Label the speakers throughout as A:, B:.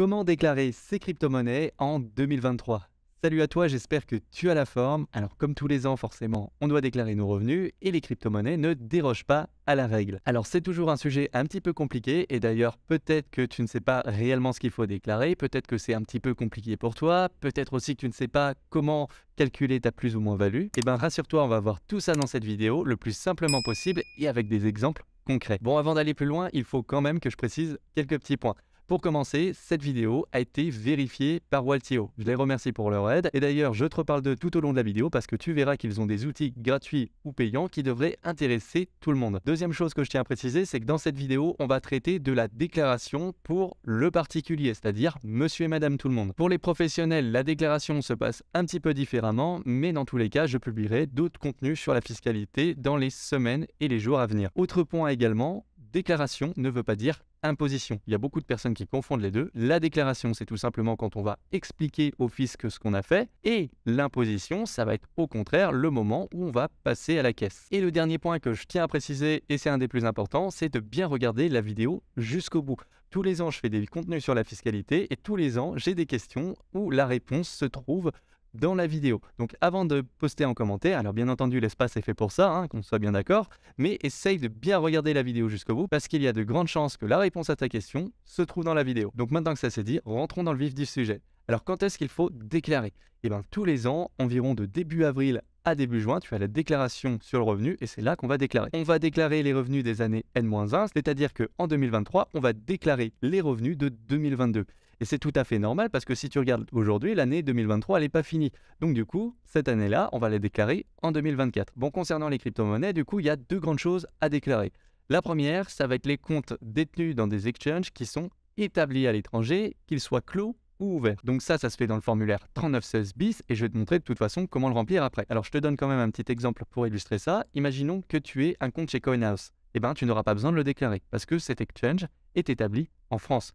A: Comment déclarer ses crypto-monnaies en 2023 Salut à toi, j'espère que tu as la forme. Alors comme tous les ans forcément, on doit déclarer nos revenus et les crypto-monnaies ne dérogent pas à la règle. Alors c'est toujours un sujet un petit peu compliqué et d'ailleurs peut-être que tu ne sais pas réellement ce qu'il faut déclarer, peut-être que c'est un petit peu compliqué pour toi, peut-être aussi que tu ne sais pas comment calculer ta plus ou moins value. Et eh bien rassure-toi, on va voir tout ça dans cette vidéo le plus simplement possible et avec des exemples concrets. Bon avant d'aller plus loin, il faut quand même que je précise quelques petits points. Pour commencer, cette vidéo a été vérifiée par Waltio. Je les remercie pour leur aide et d'ailleurs je te reparle de tout au long de la vidéo parce que tu verras qu'ils ont des outils gratuits ou payants qui devraient intéresser tout le monde. Deuxième chose que je tiens à préciser, c'est que dans cette vidéo, on va traiter de la déclaration pour le particulier, c'est-à-dire monsieur et madame tout le monde. Pour les professionnels, la déclaration se passe un petit peu différemment, mais dans tous les cas, je publierai d'autres contenus sur la fiscalité dans les semaines et les jours à venir. Autre point également, déclaration ne veut pas dire imposition. Il y a beaucoup de personnes qui confondent les deux. La déclaration, c'est tout simplement quand on va expliquer au fisc ce qu'on a fait. Et l'imposition, ça va être au contraire le moment où on va passer à la caisse. Et le dernier point que je tiens à préciser, et c'est un des plus importants, c'est de bien regarder la vidéo jusqu'au bout. Tous les ans, je fais des contenus sur la fiscalité et tous les ans, j'ai des questions où la réponse se trouve dans la vidéo. Donc avant de poster en commentaire, alors bien entendu l'espace est fait pour ça, hein, qu'on soit bien d'accord, mais essaye de bien regarder la vidéo jusqu'au bout parce qu'il y a de grandes chances que la réponse à ta question se trouve dans la vidéo. Donc maintenant que ça s'est dit, rentrons dans le vif du sujet. Alors quand est-ce qu'il faut déclarer Eh bien tous les ans, environ de début avril à début juin, tu as la déclaration sur le revenu et c'est là qu'on va déclarer. On va déclarer les revenus des années N-1, c'est-à-dire qu'en 2023, on va déclarer les revenus de 2022. Et c'est tout à fait normal parce que si tu regardes aujourd'hui, l'année 2023, elle n'est pas finie. Donc du coup, cette année-là, on va la déclarer en 2024. Bon, concernant les crypto-monnaies, du coup, il y a deux grandes choses à déclarer. La première, ça va être les comptes détenus dans des exchanges qui sont établis à l'étranger, qu'ils soient clos ou ouverts. Donc ça, ça se fait dans le formulaire 3916 bis et je vais te montrer de toute façon comment le remplir après. Alors je te donne quand même un petit exemple pour illustrer ça. Imaginons que tu aies un compte chez CoinHouse. Eh bien, tu n'auras pas besoin de le déclarer parce que cet exchange est établi en France.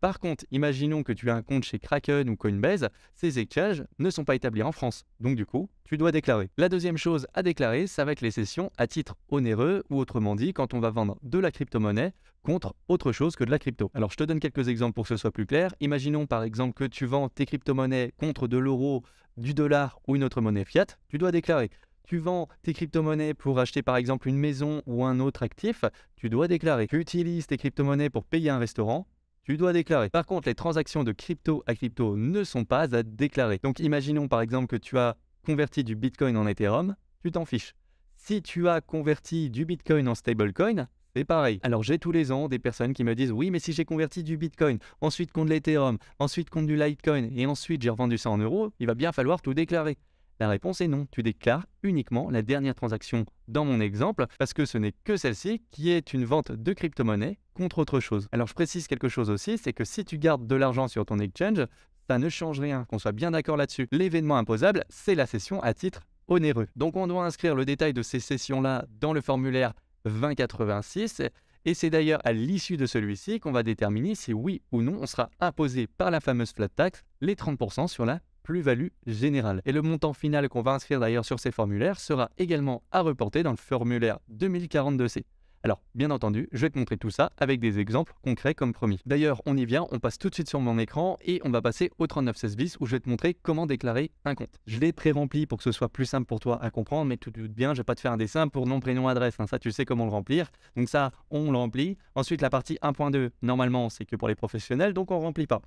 A: Par contre, imaginons que tu as un compte chez Kraken ou Coinbase, ces exchanges ne sont pas établis en France, donc du coup, tu dois déclarer. La deuxième chose à déclarer, ça va être les cessions à titre onéreux, ou autrement dit, quand on va vendre de la crypto-monnaie contre autre chose que de la crypto. Alors je te donne quelques exemples pour que ce soit plus clair. Imaginons par exemple que tu vends tes crypto-monnaies contre de l'euro, du dollar ou une autre monnaie fiat, tu dois déclarer tu vends tes crypto-monnaies pour acheter par exemple une maison ou un autre actif, tu dois déclarer. Tu utilises tes crypto-monnaies pour payer un restaurant, tu dois déclarer. Par contre, les transactions de crypto à crypto ne sont pas à déclarer. Donc imaginons par exemple que tu as converti du Bitcoin en Ethereum, tu t'en fiches. Si tu as converti du Bitcoin en stablecoin, c'est pareil. Alors j'ai tous les ans des personnes qui me disent oui mais si j'ai converti du Bitcoin, ensuite contre l'Ethereum, ensuite contre du Litecoin et ensuite j'ai revendu ça en euros, il va bien falloir tout déclarer. La réponse est non. Tu déclares uniquement la dernière transaction dans mon exemple parce que ce n'est que celle-ci qui est une vente de crypto-monnaie contre autre chose. Alors je précise quelque chose aussi, c'est que si tu gardes de l'argent sur ton exchange, ça ne change rien, qu'on soit bien d'accord là-dessus. L'événement imposable, c'est la session à titre onéreux. Donc on doit inscrire le détail de ces sessions-là dans le formulaire 2086 et c'est d'ailleurs à l'issue de celui-ci qu'on va déterminer si oui ou non on sera imposé par la fameuse flat tax les 30% sur la plus-value générale. Et le montant final qu'on va inscrire d'ailleurs sur ces formulaires sera également à reporter dans le formulaire 2042C. Alors, bien entendu, je vais te montrer tout ça avec des exemples concrets comme promis. D'ailleurs, on y vient, on passe tout de suite sur mon écran et on va passer au 3916 bis où je vais te montrer comment déclarer un compte. Je l'ai pré-rempli pour que ce soit plus simple pour toi à comprendre, mais tout doute bien, je vais pas te faire un dessin pour nom, prénom, adresse. Hein, ça, tu sais comment le remplir. Donc ça, on le remplit. Ensuite, la partie 1.2, normalement, c'est que pour les professionnels, donc on remplit pas.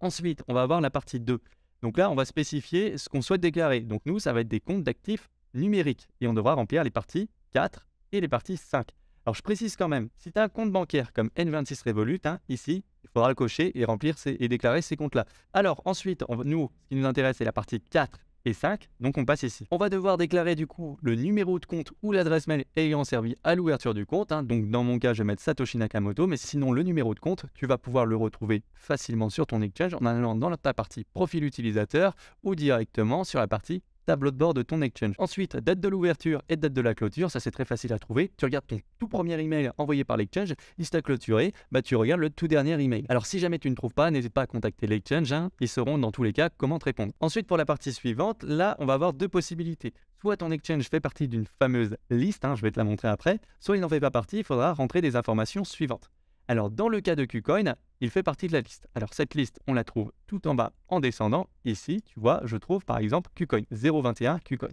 A: Ensuite, on va avoir la partie 2. Donc là, on va spécifier ce qu'on souhaite déclarer. Donc nous, ça va être des comptes d'actifs numériques et on devra remplir les parties 4 et les parties 5. Alors je précise quand même, si tu as un compte bancaire comme N26 Revolut, hein, ici, il faudra le cocher et remplir et déclarer ces comptes-là. Alors ensuite, on, nous, ce qui nous intéresse, c'est la partie 4 5. donc on passe ici. On va devoir déclarer du coup le numéro de compte ou l'adresse mail ayant servi à l'ouverture du compte, hein. donc dans mon cas je vais mettre Satoshi Nakamoto, mais sinon le numéro de compte, tu vas pouvoir le retrouver facilement sur ton exchange en allant dans ta partie profil utilisateur ou directement sur la partie tableau de bord de ton exchange. Ensuite, date de l'ouverture et date de la clôture, ça c'est très facile à trouver. Tu regardes ton tout premier email envoyé par l'exchange, liste à clôturer, bah tu regardes le tout dernier email. Alors si jamais tu ne trouves pas, n'hésite pas à contacter l'exchange, hein. ils sauront dans tous les cas comment te répondre. Ensuite, pour la partie suivante, là on va avoir deux possibilités. Soit ton exchange fait partie d'une fameuse liste, hein, je vais te la montrer après, soit il n'en fait pas partie, il faudra rentrer des informations suivantes. Alors dans le cas de KuCoin, il fait partie de la liste. Alors cette liste, on la trouve tout en bas en descendant. Ici, tu vois, je trouve par exemple KuCoin, 0.21 KuCoin.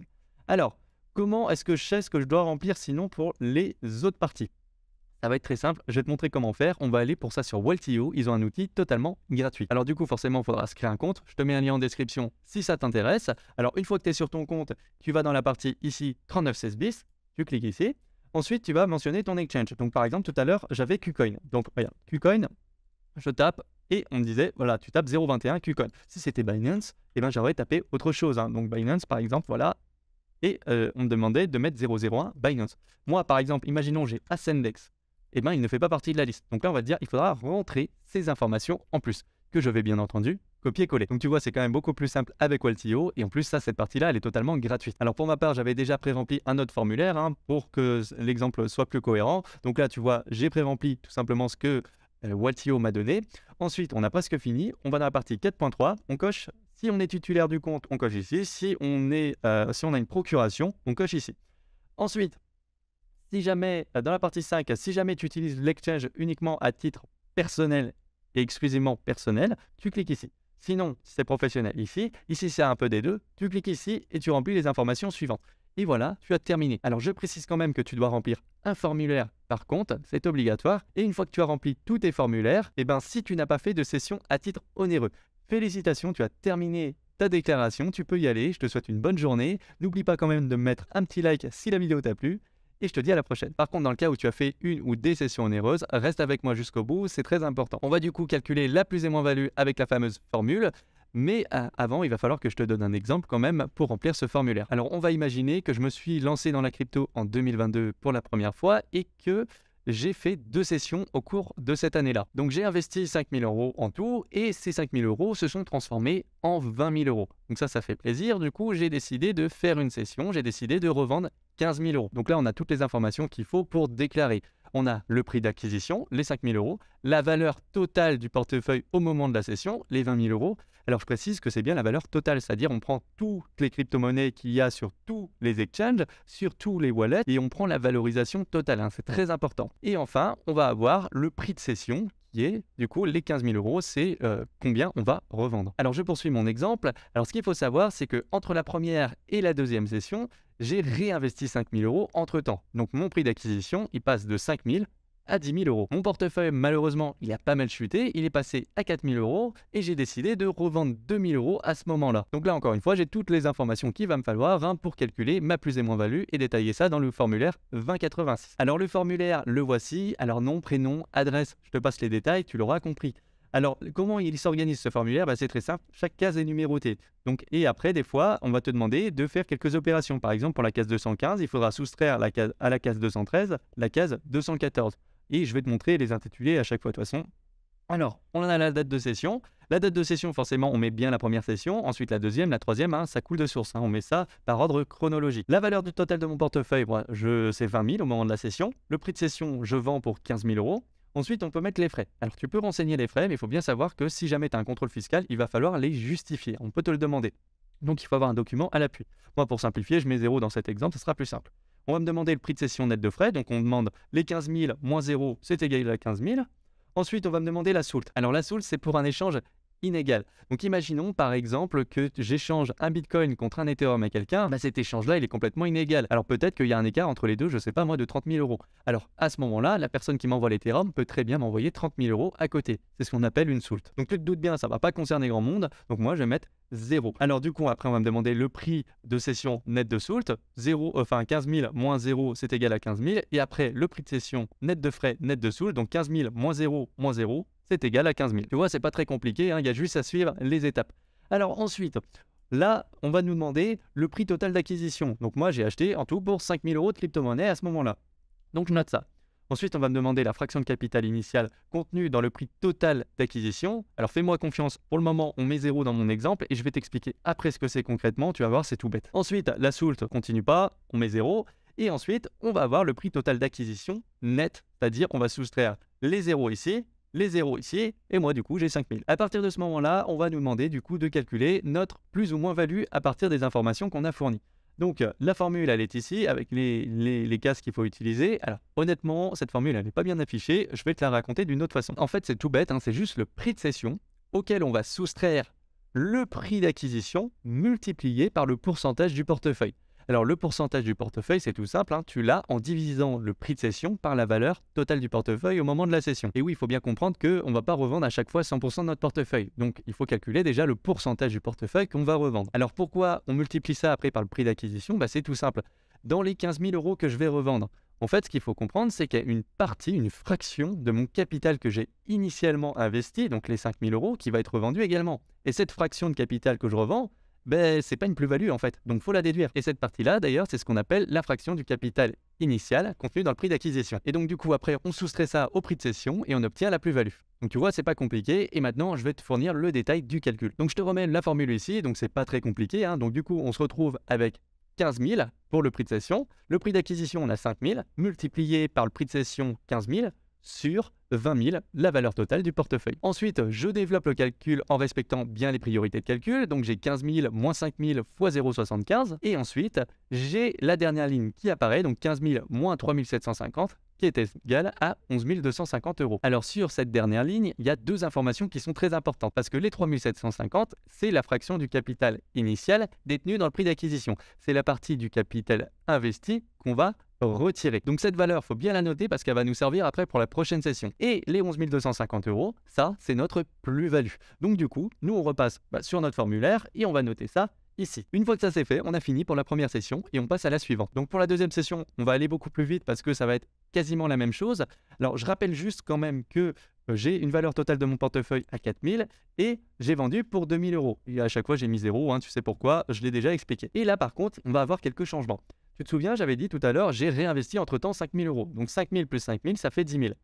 A: Alors, comment est-ce que je sais ce que je dois remplir sinon pour les autres parties ça va être très simple, je vais te montrer comment faire. On va aller pour ça sur Waltio, e ils ont un outil totalement gratuit. Alors du coup, forcément, il faudra se créer un compte. Je te mets un lien en description si ça t'intéresse. Alors une fois que tu es sur ton compte, tu vas dans la partie ici 3916 bis, tu cliques ici. Ensuite, tu vas mentionner ton exchange. Donc, par exemple, tout à l'heure, j'avais Qcoin. Donc, regarde, Qcoin, je tape et on me disait, voilà, tu tapes 0.21 Qcoin. Si c'était Binance, eh ben, j'aurais tapé autre chose. Hein. Donc, Binance, par exemple, voilà. Et euh, on me demandait de mettre 001 Binance. Moi, par exemple, imaginons, j'ai Ascendex. Eh ben, il ne fait pas partie de la liste. Donc là, on va dire, il faudra rentrer ces informations en plus, que je vais bien entendu copier-coller. Donc tu vois, c'est quand même beaucoup plus simple avec Waltio. Et en plus, ça, cette partie-là, elle est totalement gratuite. Alors pour ma part, j'avais déjà pré-rempli un autre formulaire hein, pour que l'exemple soit plus cohérent. Donc là, tu vois, j'ai pré-rempli tout simplement ce que euh, Waltio m'a donné. Ensuite, on a presque fini. On va dans la partie 4.3. On coche si on est titulaire du compte, on coche ici. Si on, est, euh, si on a une procuration, on coche ici. Ensuite, si jamais, euh, dans la partie 5, si jamais tu utilises l'exchange uniquement à titre personnel et exclusivement personnel, tu cliques ici. Sinon, c'est professionnel ici, ici c'est un peu des deux, tu cliques ici et tu remplis les informations suivantes. Et voilà, tu as terminé. Alors je précise quand même que tu dois remplir un formulaire par contre, c'est obligatoire. Et une fois que tu as rempli tous tes formulaires, et eh ben si tu n'as pas fait de session à titre onéreux, félicitations, tu as terminé ta déclaration, tu peux y aller. Je te souhaite une bonne journée. N'oublie pas quand même de mettre un petit like si la vidéo t'a plu et je te dis à la prochaine. Par contre, dans le cas où tu as fait une ou des sessions onéreuses, reste avec moi jusqu'au bout, c'est très important. On va du coup calculer la plus et moins value avec la fameuse formule. Mais euh, avant, il va falloir que je te donne un exemple quand même pour remplir ce formulaire. Alors, on va imaginer que je me suis lancé dans la crypto en 2022 pour la première fois et que j'ai fait deux sessions au cours de cette année-là. Donc j'ai investi 5000 euros en tout et ces 5000 euros se sont transformés en 20 000 euros. Donc ça, ça fait plaisir. Du coup, j'ai décidé de faire une session, j'ai décidé de revendre 15 000 euros. Donc là, on a toutes les informations qu'il faut pour déclarer on a le prix d'acquisition, les 5000 000 euros, la valeur totale du portefeuille au moment de la session, les 20 000 euros. Alors je précise que c'est bien la valeur totale, c'est-à-dire on prend toutes les crypto-monnaies qu'il y a sur tous les exchanges, sur tous les wallets, et on prend la valorisation totale, hein, c'est très important. Et enfin, on va avoir le prix de session, qui est, du coup, les 15 000 euros, c'est euh, combien on va revendre. Alors je poursuis mon exemple. Alors ce qu'il faut savoir, c'est que entre la première et la deuxième session, j'ai réinvesti 5000 euros entre temps. Donc mon prix d'acquisition, il passe de 5000 à 10 000 euros. Mon portefeuille, malheureusement, il a pas mal chuté, il est passé à 4 000 euros et j'ai décidé de revendre 2 000 euros à ce moment-là. Donc là, encore une fois, j'ai toutes les informations qu'il va me falloir hein, pour calculer ma plus et moins value et détailler ça dans le formulaire 2086. Alors le formulaire, le voici. Alors nom, prénom, adresse, je te passe les détails, tu l'auras compris. Alors, comment il s'organise ce formulaire bah, C'est très simple, chaque case est numérotée. Donc, et après, des fois, on va te demander de faire quelques opérations. Par exemple, pour la case 215, il faudra soustraire la à la case 213 la case 214. Et je vais te montrer les intitulés à chaque fois, de toute façon. Alors, on a la date de session. La date de session, forcément, on met bien la première session, ensuite la deuxième, la troisième, hein, ça coule de source. Hein. on met ça par ordre chronologique. La valeur du total de mon portefeuille, je, c'est 20 000 au moment de la session. Le prix de session, je vends pour 15 000 euros. Ensuite, on peut mettre les frais. Alors, tu peux renseigner les frais, mais il faut bien savoir que si jamais tu as un contrôle fiscal, il va falloir les justifier. On peut te le demander. Donc, il faut avoir un document à l'appui. Moi, pour simplifier, je mets 0 dans cet exemple, ce sera plus simple. On va me demander le prix de cession net de frais. Donc, on demande les 15 000 moins 0, c'est égal à 15 000. Ensuite, on va me demander la soult. Alors, la soult, c'est pour un échange inégal. Donc imaginons par exemple que j'échange un Bitcoin contre un Ethereum à quelqu'un, bah, cet échange-là, il est complètement inégal. Alors peut-être qu'il y a un écart entre les deux, je sais pas moi, de 30 000 euros. Alors à ce moment-là, la personne qui m'envoie l'Ethereum peut très bien m'envoyer 30 000 euros à côté. C'est ce qu'on appelle une soult. Donc tu te doutes bien, ça va pas concerner grand monde. Donc moi, je vais mettre 0. Alors du coup, après, on va me demander le prix de session net de soult. 0, enfin 15 000 moins 0, c'est égal à 15 000. Et après, le prix de session net de frais net de soult. Donc 15 000 moins 0 moins 0, c'est égal à 15 000. Tu vois, c'est pas très compliqué, hein, il y a juste à suivre les étapes. Alors ensuite, là, on va nous demander le prix total d'acquisition. Donc moi, j'ai acheté en tout pour 5 000 euros de crypto-monnaie à ce moment-là. Donc je note ça. Ensuite, on va me demander la fraction de capital initial contenue dans le prix total d'acquisition. Alors fais-moi confiance, pour le moment, on met zéro dans mon exemple et je vais t'expliquer après ce que c'est concrètement, tu vas voir, c'est tout bête. Ensuite, la soult continue pas, on met zéro. Et ensuite, on va avoir le prix total d'acquisition net, c'est-à-dire on va soustraire les zéros ici les zéros ici, et moi du coup j'ai 5000. À partir de ce moment-là, on va nous demander du coup de calculer notre plus ou moins value à partir des informations qu'on a fournies. Donc euh, la formule elle est ici avec les, les, cases qu'il faut utiliser. Alors honnêtement, cette formule elle n'est pas bien affichée, je vais te la raconter d'une autre façon. En fait c'est tout bête, hein, c'est juste le prix de session auquel on va soustraire le prix d'acquisition multiplié par le pourcentage du portefeuille. Alors le pourcentage du portefeuille, c'est tout simple, hein. tu l'as en divisant le prix de cession par la valeur totale du portefeuille au moment de la cession. Et oui, il faut bien comprendre qu'on ne va pas revendre à chaque fois 100% de notre portefeuille. Donc il faut calculer déjà le pourcentage du portefeuille qu'on va revendre. Alors pourquoi on multiplie ça après par le prix d'acquisition bah, C'est tout simple. Dans les 15 000 euros que je vais revendre, en fait, ce qu'il faut comprendre, c'est qu'il y a une partie, une fraction de mon capital que j'ai initialement investi, donc les 5 000 euros, qui va être revendu également. Et cette fraction de capital que je revends, ben, c'est pas une plus-value en fait. Donc faut la déduire. Et cette partie-là, d'ailleurs, c'est ce qu'on appelle la fraction du capital initial contenu dans le prix d'acquisition. Et donc du coup, après, on soustrait ça au prix de cession et on obtient la plus-value. Donc tu vois, c'est pas compliqué. Et maintenant, je vais te fournir le détail du calcul. Donc je te remets la formule ici, donc c'est pas très compliqué. Hein. Donc du coup, on se retrouve avec 15 000 pour le prix de cession. Le prix d'acquisition, on a 5 000, multiplié par le prix de cession 15 000 sur 20 000, la valeur totale du portefeuille. Ensuite, je développe le calcul en respectant bien les priorités de calcul. Donc j'ai 15 000 moins 5 000 fois 0,75. Et ensuite, j'ai la dernière ligne qui apparaît, donc 15 000 moins 3 750 qui est égale à 11 250 euros. Alors sur cette dernière ligne, il y a deux informations qui sont très importantes parce que les 3 750, c'est la fraction du capital initial détenu dans le prix d'acquisition. C'est la partie du capital investi qu'on va Retiré. Donc cette valeur, faut bien la noter parce qu'elle va nous servir après pour la prochaine session. Et les 11 250 euros, ça, c'est notre plus-value. Donc du coup, nous, on repasse bah, sur notre formulaire et on va noter ça ici. Une fois que ça c'est fait, on a fini pour la première session et on passe à la suivante. Donc pour la deuxième session, on va aller beaucoup plus vite parce que ça va être quasiment la même chose. Alors je rappelle juste quand même que euh, j'ai une valeur totale de mon portefeuille à 4000 et j'ai vendu pour 2000 euros. Et à chaque fois, j'ai mis 0, hein, tu sais pourquoi, je l'ai déjà expliqué. Et là, par contre, on va avoir quelques changements. Tu te souviens, j'avais dit tout à l'heure, j'ai réinvesti entre-temps 5000 euros. Donc 5000 plus 5000, ça fait 10 000.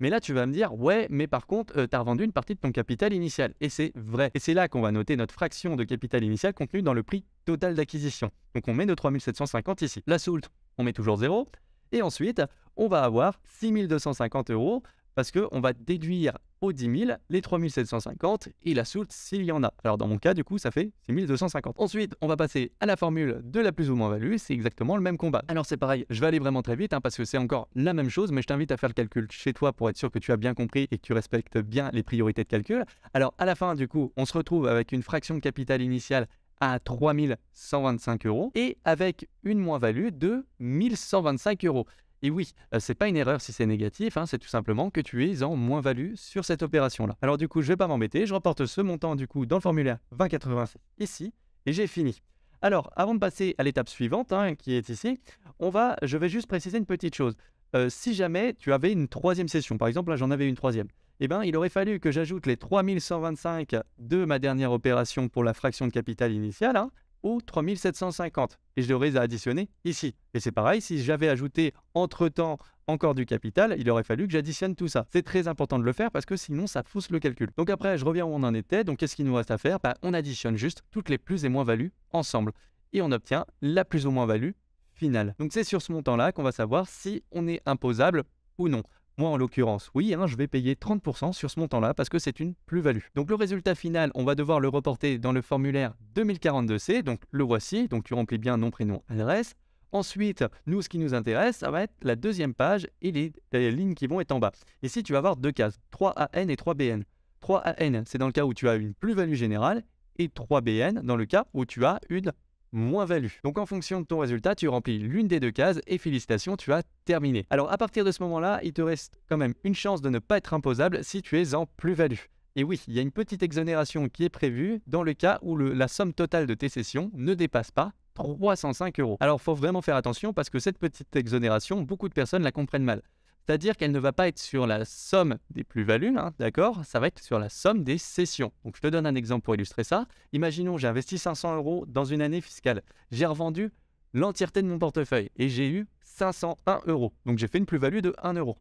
A: Mais là, tu vas me dire, ouais, mais par contre, euh, tu as revendu une partie de ton capital initial. Et c'est vrai. Et c'est là qu'on va noter notre fraction de capital initial contenue dans le prix total d'acquisition. Donc on met nos 750 ici. La soult, on met toujours 0. Et ensuite, on va avoir 6 250 euros parce qu'on va déduire aux 10 000, les 3750 et la source s'il y en a. Alors dans mon cas, du coup, ça fait 250 Ensuite, on va passer à la formule de la plus ou moins value, c'est exactement le même combat. Alors c'est pareil, je vais aller vraiment très vite hein, parce que c'est encore la même chose, mais je t'invite à faire le calcul chez toi pour être sûr que tu as bien compris et que tu respectes bien les priorités de calcul. Alors à la fin, du coup, on se retrouve avec une fraction de capital initiale à 3125 euros et avec une moins-value de 1125 euros. Et oui, n'est euh, pas une erreur si c'est négatif, hein, c'est tout simplement que tu es en moins-value sur cette opération-là. Alors du coup, je vais pas m'embêter, je reporte ce montant du coup dans le formulaire 2087 ici, et j'ai fini. Alors, avant de passer à l'étape suivante, hein, qui est ici, on va, je vais juste préciser une petite chose. Euh, si jamais tu avais une troisième session, par exemple, là j'en avais une troisième, eh bien il aurait fallu que j'ajoute les 3125 de ma dernière opération pour la fraction de capital initiale, hein, ou 3750. Et je à additionner ici. Et c'est pareil, si j'avais ajouté entre-temps encore du capital, il aurait fallu que j'additionne tout ça. C'est très important de le faire parce que sinon ça pousse le calcul. Donc après, je reviens où on en était. Donc qu'est-ce qu'il nous reste à faire bah, On additionne juste toutes les plus et moins-values ensemble. Et on obtient la plus ou moins-value finale. Donc c'est sur ce montant-là qu'on va savoir si on est imposable ou non. Moi, en l'occurrence, oui, hein, je vais payer 30% sur ce montant-là parce que c'est une plus-value. Donc le résultat final, on va devoir le reporter dans le formulaire 2042C. Donc le voici. Donc tu remplis bien nom, prénom, adresse. Ensuite, nous, ce qui nous intéresse, ça va être la deuxième page et les, les lignes qui vont être en bas. Ici, tu vas avoir deux cases, 3AN et 3BN. 3AN, c'est dans le cas où tu as une plus-value générale et 3BN dans le cas où tu as une moins-value. Donc en fonction de ton résultat, tu remplis l'une des deux cases et félicitations, tu as terminé. Alors à partir de ce moment-là, il te reste quand même une chance de ne pas être imposable si tu es en plus-value. Et oui, il y a une petite exonération qui est prévue dans le cas où la somme totale de tes sessions ne dépasse pas 305 euros. Alors faut vraiment faire attention parce que cette petite exonération, beaucoup de personnes la comprennent mal. C'est-à-dire qu'elle ne va pas être sur la somme des plus-values, hein, d'accord Ça va être sur la somme des cessions. Donc, je te donne un exemple pour illustrer ça. Imaginons, j'ai investi 500 euros dans une année fiscale. J'ai revendu l'entièreté de mon portefeuille et j'ai eu 501 euros. Donc, j'ai fait une plus-value de 1 euro.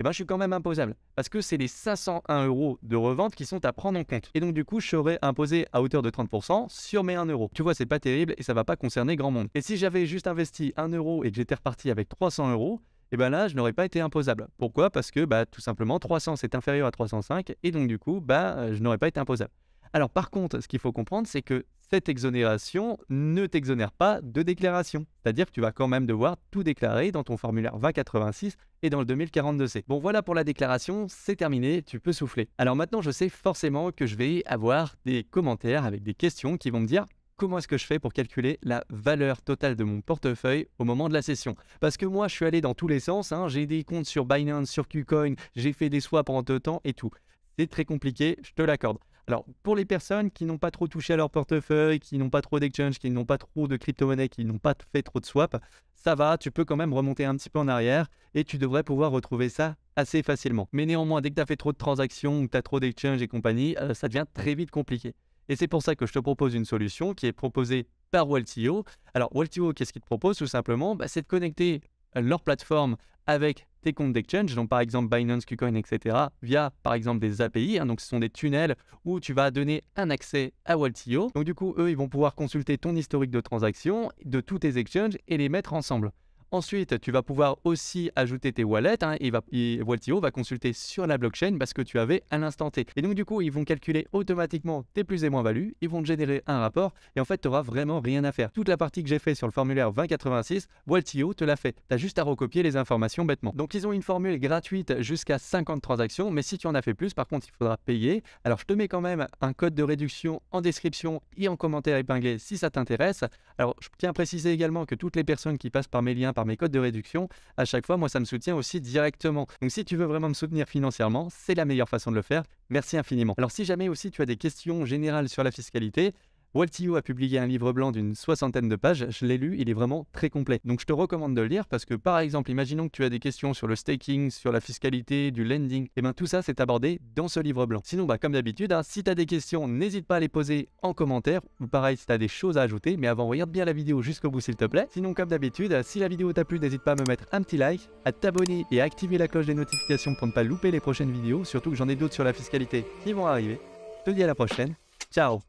A: Eh bien, je suis quand même imposable parce que c'est les 501 euros de revente qui sont à prendre en compte. Et donc, du coup, je serais imposé à hauteur de 30% sur mes 1 euro. Tu vois, c'est pas terrible et ça va pas concerner grand monde. Et si j'avais juste investi 1 euro et que j'étais reparti avec 300 euros, et ben là, je n'aurais pas été imposable. Pourquoi Parce que bah, tout simplement, 300, c'est inférieur à 305, et donc du coup, bah, euh, je n'aurais pas été imposable. Alors par contre, ce qu'il faut comprendre, c'est que cette exonération ne t'exonère pas de déclaration. C'est-à-dire que tu vas quand même devoir tout déclarer dans ton formulaire 2086 et dans le 2042C. Bon voilà pour la déclaration, c'est terminé, tu peux souffler. Alors maintenant je sais forcément que je vais avoir des commentaires avec des questions qui vont me dire comment est-ce que je fais pour calculer la valeur totale de mon portefeuille au moment de la session Parce que moi, je suis allé dans tous les sens, hein. j'ai des comptes sur Binance, sur KuCoin, j'ai fait des swaps en deux temps et tout. C'est très compliqué, je te l'accorde. Alors, pour les personnes qui n'ont pas trop touché à leur portefeuille, qui n'ont pas trop d'exchange, qui n'ont pas trop de crypto-monnaie, qui n'ont pas fait trop de swaps, ça va, tu peux quand même remonter un petit peu en arrière et tu devrais pouvoir retrouver ça assez facilement. Mais néanmoins, dès que tu as fait trop de transactions ou que tu as trop d'exchange et compagnie, euh, ça devient très vite compliqué. Et c'est pour ça que je te propose une solution qui est proposée par Waltio. Alors, Waltio, qu'est-ce qu'il te propose Tout simplement, bah, c'est de connecter euh, leur plateforme avec tes comptes d'exchange, donc par exemple Binance, KuCoin, etc., via par exemple des API. Hein. donc ce sont des tunnels où tu vas donner un accès à Waltio. Donc du coup, eux, ils vont pouvoir consulter ton historique de transactions de tous tes exchanges et les mettre ensemble. Ensuite, tu vas pouvoir aussi ajouter tes wallets. Hein, et, va, va consulter sur la blockchain parce que tu avais à l'instant T. Et donc, du coup, ils vont calculer automatiquement tes plus et moins values. Ils vont te générer un rapport. Et en fait, tu n'auras vraiment rien à faire. Toute la partie que j'ai fait sur le formulaire 2086, Waltio te l'a fait. Tu as juste à recopier les informations bêtement. Donc, ils ont une formule gratuite jusqu'à 50 transactions. Mais si tu en as fait plus, par contre, il faudra payer. Alors, je te mets quand même un code de réduction en description et en commentaire épinglé si ça t'intéresse. Alors, je tiens à préciser également que toutes les personnes qui passent par mes liens par mes codes de réduction, à chaque fois, moi, ça me soutient aussi directement. Donc si tu veux vraiment me soutenir financièrement, c'est la meilleure façon de le faire. Merci infiniment. Alors si jamais aussi tu as des questions générales sur la fiscalité, Waltio a publié un livre blanc d'une soixantaine de pages, je l'ai lu, il est vraiment très complet. Donc je te recommande de le lire parce que par exemple, imaginons que tu as des questions sur le staking, sur la fiscalité, du lending, et eh bien tout ça c'est abordé dans ce livre blanc. Sinon, bah, comme d'habitude, hein, si tu as des questions, n'hésite pas à les poser en commentaire, ou pareil si tu as des choses à ajouter, mais avant regarde bien la vidéo jusqu'au bout s'il te plaît. Sinon comme d'habitude, euh, si la vidéo t'a plu, n'hésite pas à me mettre un petit like, à t'abonner et à activer la cloche des notifications pour ne pas louper les prochaines vidéos, surtout que j'en ai d'autres sur la fiscalité qui vont arriver. Je te dis à la prochaine, ciao